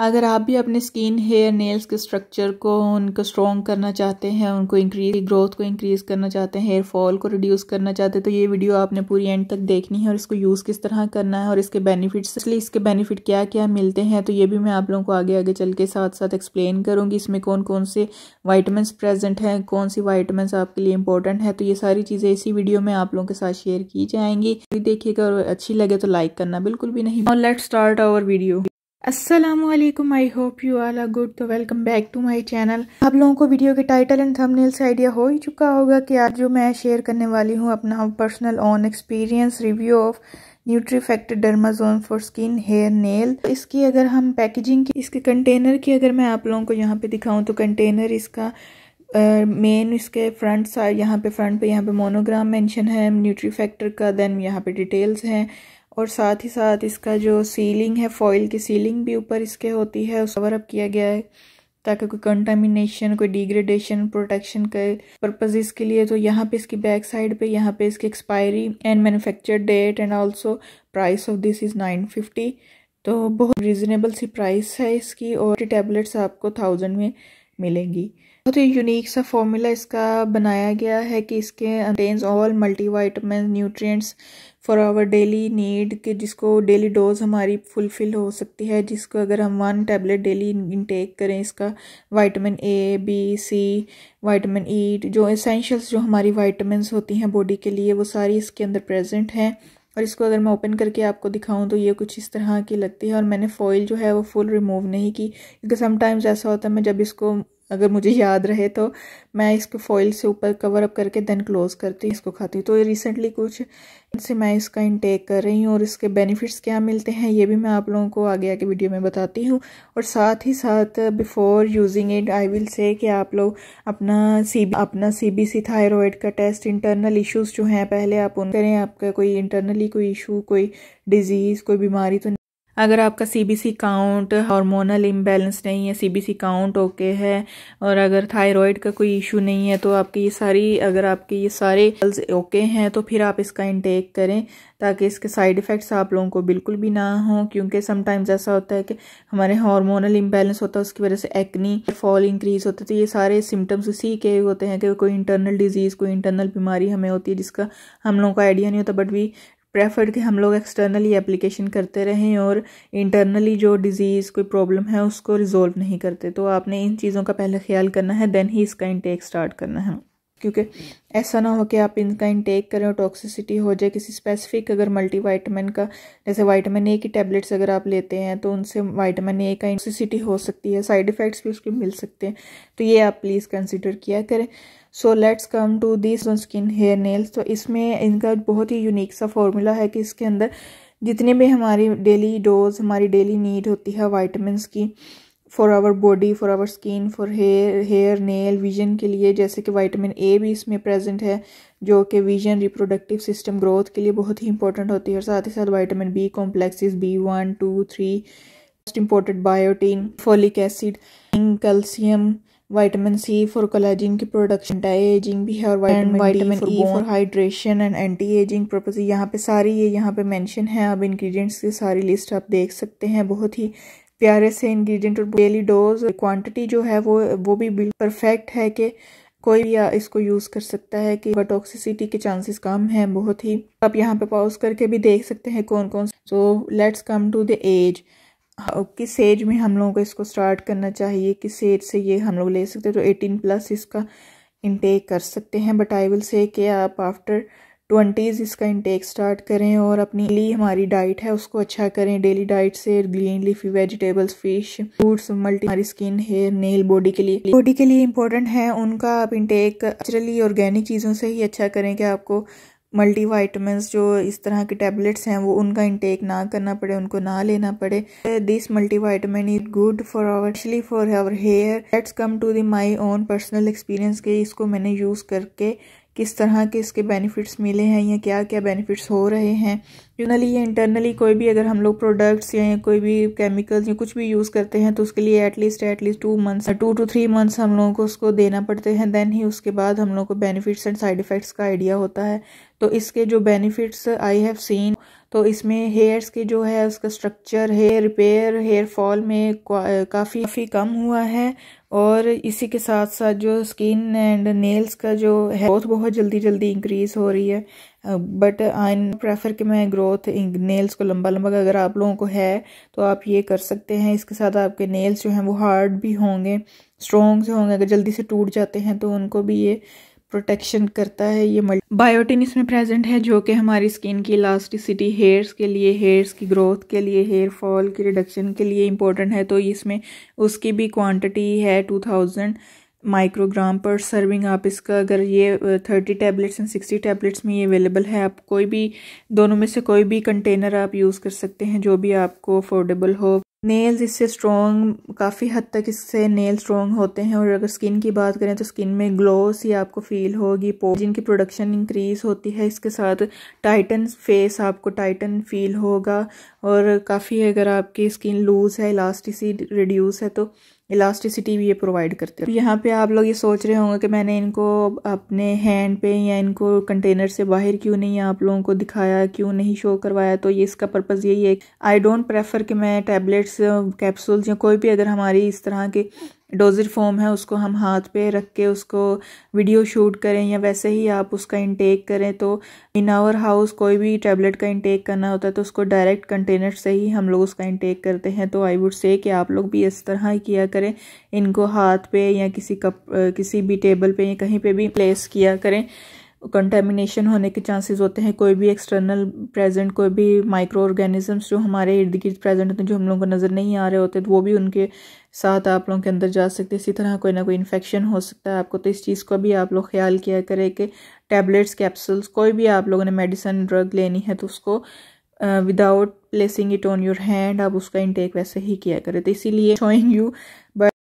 अगर आप भी अपने स्किन हेयर नेल्स के स्ट्रक्चर को उनको स्ट्रॉन्ग करना चाहते हैं उनको इंक्रीज ग्रोथ को इंक्रीज़ करना चाहते हैं हेयर फॉल को रिड्यूस करना चाहते हैं तो ये वीडियो आपने पूरी एंड तक देखनी है और इसको यूज़ किस तरह करना है और इसके बेनिफिट्स इसलिए इसके बेनिफिट क्या क्या मिलते हैं तो ये भी मैं आप लोगों को आगे आगे चल के साथ साथ एक्सप्लेन करूँगी इसमें कौन कौन से वाइटमिनस प्रेजेंट हैं कौन सी वाइटमिनस आपके लिए इंपॉर्टेंट है तो ये सारी चीज़ें इसी वीडियो में आप लोगों के साथ शेयर की जाएंगी देखिएगा और अच्छी लगे तो लाइक करना बिल्कुल भी नहीं और लेट स्टार्ट आवर वीडियो असलम I hope you all are good तो welcome back to my channel आप लोगों को वीडियो के टाइटल एंड थंबनेल से आइडिया हो ही चुका होगा कि आज जो मैं शेयर करने वाली हूँ अपना personal on experience review of Nutrifactor Dermazone for skin hair nail इसकी अगर हम पैकेजिंग की इसके कंटेनर की अगर मैं आप लोगों को यहाँ पे दिखाऊँ तो कंटेनर इसका मेन uh, इसके फ्रंट साइड यहाँ पे फ्रंट पे यहाँ पे मोनोग्राम मेंशन है न्यूट्री फैक्टर का देन यहाँ पे डिटेल्स हैं और साथ ही साथ इसका जो सीलिंग है फॉइल की सीलिंग भी ऊपर इसके होती है उस कवर अप किया गया है ताकि कोई कंटामिनेशन कोई डिग्रेडेशन प्रोटेक्शन के पर्पजेज के लिए तो यहाँ पे इसकी बैक साइड पे यहाँ पे इसकी expiry and manufacture date and also price of this is nine fifty तो बहुत रिजनेबल सी प्राइस है इसकी और टैबलेट्स आपको थाउजेंड में मिलेंगी बहुत ही यूनिक सा फॉर्मूला इसका बनाया गया है कि इसके contains all multi vitamin nutrients for our daily need कि जिसको डेली डोज हमारी फुलफिल हो सकती है जिसको अगर हम वन टैबलेट डेली इनटेक करें इसका vitamin A B C vitamin E जो एसेंशियल्स जो हमारी वाइटमिनस होती हैं बॉडी के लिए वो सारी इसके अंदर प्रेजेंट हैं और इसको अगर मैं ओपन करके आपको दिखाऊं तो ये कुछ इस तरह की लगती है और मैंने फॉइल जो है वो फुल रिमूव नहीं की क्योंकि समटाइम्स ऐसा होता है मैं जब इसको अगर मुझे याद रहे तो मैं इसको फॉइल से ऊपर कवर अप करके देन क्लोज़ करती हूँ इसको खाती हूँ तो रिसेंटली कुछ से मैं इसका इनटेक कर रही हूँ और इसके बेनिफिट्स क्या मिलते हैं ये भी मैं आप लोगों को आगे आगे वीडियो में बताती हूँ और साथ ही साथ before using it I will say कि आप लोग अपना सी अपना सी बी सी थायरॉयड का टेस्ट इंटरनल इशूज़ जो हैं पहले आप उन करें आपका कोई इंटरनली कोई इशू कोई डिजीज़ कोई बीमारी तो अगर आपका C B C count hormonal imbalance नहीं है C B C count okay है और अगर थायराइड का कोई इशू नहीं है तो आपकी ये सारी अगर आपके ये सारे ओके हैं तो फिर आप इसका इंटेक करें ताकि इसके साइड इफ़ेक्ट्स आप लोगों को बिल्कुल भी ना हों क्योंकि समटाइम्स ऐसा होता है कि हमारे हार्मोनल इम्बेलेंस होता है उसकी वजह से एक्नी फॉल इंक्रीज होता है तो ये सारे सिम्टम्स उसी के होते हैं कि कोई इंटरनल डिजीज़ कोई इंटरनल बीमारी हमें होती है जिसका हम लोगों को आइडिया नहीं होता बट वी प्रेफर्ड कि हम लोग एक्सटर्नली एप्लीकेशन करते रहें और इंटरनली जो डिज़ीज़ कोई प्रॉब्लम है उसको रिजोल्व नहीं करते तो आपने इन चीज़ों का पहले ख्याल करना है देन ही इसका इनटेक स्टार्ट करना है क्योंकि ऐसा ना हो कि आप इनका इनटेक करें और टॉक्सिसिटी हो जाए किसी स्पेसिफिक अगर मल्टी वाइटामिन का जैसे वाइटमिन ए की टैबलेट्स अगर आप लेते हैं तो उनसे वाइटामिन ए का टॉक्सिसिटी हो सकती है साइड इफ़ेक्ट्स भी उसके मिल सकते हैं तो ये आप प्लीज़ कंसिडर किया करें so let's come to the skin hair nails तो इसमें इनका बहुत ही यूनिक सा फॉर्मूला है कि इसके अंदर जितने भी हमारी डेली डोज हमारी डेली नीड होती है वाइटमिनस की for our body for our skin for hair hair nail vision के लिए जैसे कि वाइटामिन ए भी इसमें प्रेजेंट है जो कि विजन रिप्रोडक्टिव सिस्टम ग्रोथ के लिए बहुत ही इंपॉर्टेंट होती है और साथ ही साथ vitamin B complexes B one two three most important biotin folic acid calcium vitamin C for collagen की प्रोडक्शन डाई एजिंग भी है और vitamin E for hydration and anti ageing purpose यहाँ पे सारी ये यहाँ पे मेंशन है अब इंग्रेडिएंट्स की सारी लिस्ट आप देख सकते हैं बहुत ही प्यारे से इंग्रेडिएंट और डेली डोज क्वांटिटी जो है वो वो भी परफेक्ट है कि कोई भी इसको यूज़ कर सकता है कि टॉक्सिसिटी के चांसेस कम है बहुत ही आप यहाँ पे पॉज करके भी देख सकते हैं कौन कौन so let's come to the age हाँ, किस एज में हम लोगों को इसको स्टार्ट करना चाहिए किस एज से ये हम लोग ले सकते हैं तो एटीन प्लस इसका इनटेक कर सकते हैं बट आई विल से कि आप आफ्टर ट्वेंटीज़ इसका इनटेक स्टार्ट करें और अपनी ली हमारी डाइट है उसको अच्छा करें डेली डाइट से green leafy vegetables fish fruits multi हमारी स्किन हेयर नेल बॉडी के लिए बॉडी के लिए इंपॉर्टेंट है उनका आप इनटेक नेचुरली ऑर्गेनिक चीज़ों से ही अच्छा करें कि आपको मल्टी वाइटमिन जो इस तरह की टैबलेट्स हैं वो उनका इंटेक ना करना पड़े उनको ना लेना पड़े this multi vitamin is good for our actually for our hair let's come to the my own personal experience के इसको मैंने यूज़ करके किस तरह के इसके बेनिफिट्स मिले हैं या क्या क्या बेनिफिट्स हो रहे हैं यूनली या इंटरनली कोई भी अगर हम लोग प्रोडक्ट्स या कोई भी केमिकल्स या कुछ भी यूज़ करते हैं तो उसके लिए at least at least two months two two three months हम लोगों को उसको देना पड़ते हैं देन ही उसके बाद हम लोग को बेनिफिट्स एंड साइड इफ़ेक्ट्स का आइडिया होता है तो इसके जो बेनिफिट्स आई हैव सीन तो इसमें हेयर्स के जो है उसका structure hair repair hair fall में काफ़ी काफ़ी कम हुआ है और इसी के साथ साथ जो स्किन एंड नेल्स का जो है ग्रोथ बहुत जल्दी जल्दी इंक्रीज हो रही है बट आई प्रेफर कि मैं ग्रोथ नेल्स को लंबा लंबा अगर आप लोगों को है तो आप ये कर सकते हैं इसके साथ आपके नेल्स जो हैं वो हार्ड भी होंगे स्ट्रॉन्ग से होंगे अगर जल्दी से टूट जाते हैं तो उनको भी ये प्रोटेक्शन करता है ये बायोटिन इसमें प्रेजेंट है जो कि हमारी स्किन की इलास्टिसिटी हेयर्स के लिए हेयर्स की ग्रोथ के लिए हेयर फॉल की रिडक्शन के लिए इंपॉर्टेंट है तो इसमें उसकी भी क्वांटिटी है two thousand microgram per serving आप इसका अगर ये thirty tablets and sixty tablets में ये अवेलेबल है आप कोई भी दोनों में से कोई भी कंटेनर आप यूज़ कर सकते हैं जो भी आपको अफोर्डेबल हो नेल्स इससे स्ट्रॉन्ग काफ़ी हद तक इससे नेल स्ट्रॉन्ग होते हैं और अगर स्किन की बात करें तो स्किन में ग्लोस ही आपको फील होगी पो जिनकी प्रोडक्शन इंक्रीज़ होती है इसके साथ टाइटन फेस आपको टाइटन फील होगा और काफ़ी अगर आपकी स्किन लूज़ है इलास्टिसी रिड्यूस है तो इलास्टिसिटी भी ये प्रोवाइड करते हैं यहाँ पे आप लोग ये सोच रहे होंगे कि मैंने इनको अपने हैंड पे या इनको कंटेनर से बाहर क्यों नहीं आप लोगों को दिखाया क्यों नहीं शो करवाया तो ये इसका पर्पज़ यही है आई डोंट प्रेफर कि मैं टैबलेट्स कैप्सूल्स या कोई भी अगर हमारी इस तरह के डोज़र फॉर्म है उसको हम हाथ पे रख के उसको वीडियो शूट करें या वैसे ही आप उसका इंटेक करें तो इन आवर हाउस कोई भी टैबलेट का इंटेक करना होता है तो उसको डायरेक्ट कंटेनर से ही हम लोग उसका इंटेक करते हैं तो आई वुड से कि आप लोग भी इस तरह ही किया करें इनको हाथ पे या किसी कप किसी भी टेबल पे या कहीं पे भी प्लेस किया करें कंटेमिनेशन होने के चांसेस होते हैं कोई भी एक्सटर्नल प्रेजेंट कोई भी माइक्रो ऑर्गेनिजम्स जो हमारे इर्द गिर्द प्रेजेंट होते हैं जो हम लोगों को नज़र नहीं आ रहे होते तो वो भी उनके साथ आप लोगों के अंदर जा सकते हैं इसी तरह कोई ना कोई इन्फेक्शन हो सकता है आपको तो इस चीज़ का भी आप लोग ख्याल किया करें कि टैबलेट्स कैप्सूल्स कोई भी आप लोगों ने मेडिसिन ड्रग लेनी है तो उसको without placing it on your hand आप उसका इनटेक वैसे ही किया करें तो इसीलिए शोइंग यू बट